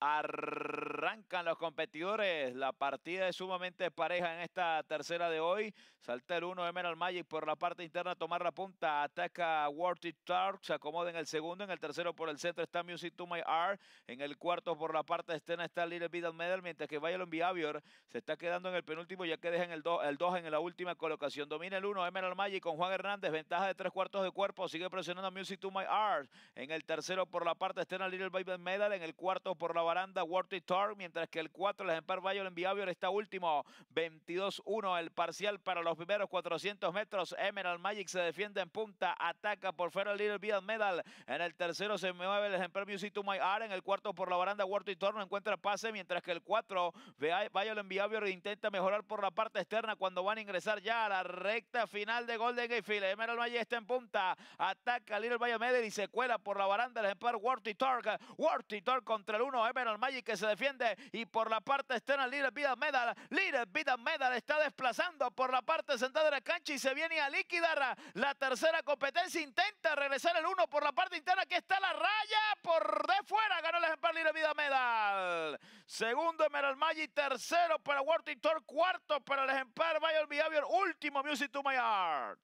Arrancan los competidores. La partida es sumamente pareja en esta tercera de hoy. Salta el 1 Emerald Magic por la parte interna a tomar la punta. Ataca Worthy Tark. Se acomoda en el segundo. En el tercero por el centro está Music to My Art. En el cuarto por la parte externa está Little Bit Medal. Mientras que Violent Behavior se está quedando en el penúltimo ya que deja en el 2 el en la última colocación. Domina el 1 Emerald Magic con Juan Hernández. Ventaja de tres cuartos de cuerpo. Sigue presionando Music to My Art. En el tercero por la parte externa Little Bit Medal. En el cuarto por la baranda Worthy Torque, mientras que el 4, el ejemplar Violent Behavior está último, 22-1 el parcial para los primeros 400 metros, Emerald Magic se defiende en punta, ataca por fuera Little Beat Medal, en el tercero se mueve el ejemplar Music to My Art, en el cuarto por la baranda Worthy Torque no encuentra pase, mientras que el 4, Violent Behavior intenta mejorar por la parte externa cuando van a ingresar ya a la recta final de Golden Gayfield. Emerald Magic está en punta, ataca Little Bayon Medal y se cuela por la baranda el ejemplar Worthy Torque, Worthy Torque contra el 1, Cameron Magic que se defiende y por la parte externa Little Vida Medal. Little Vida Medal está desplazando por la parte central de la cancha y se viene a liquidar la tercera competencia. Intenta regresar el uno por la parte interna. que está la raya por de fuera. Ganó el ejemplar Little Vida Medal. Segundo Emerald Magic. Tercero para World Cuarto para el ejemplar Bayern Behavior. Último Music to My Heart.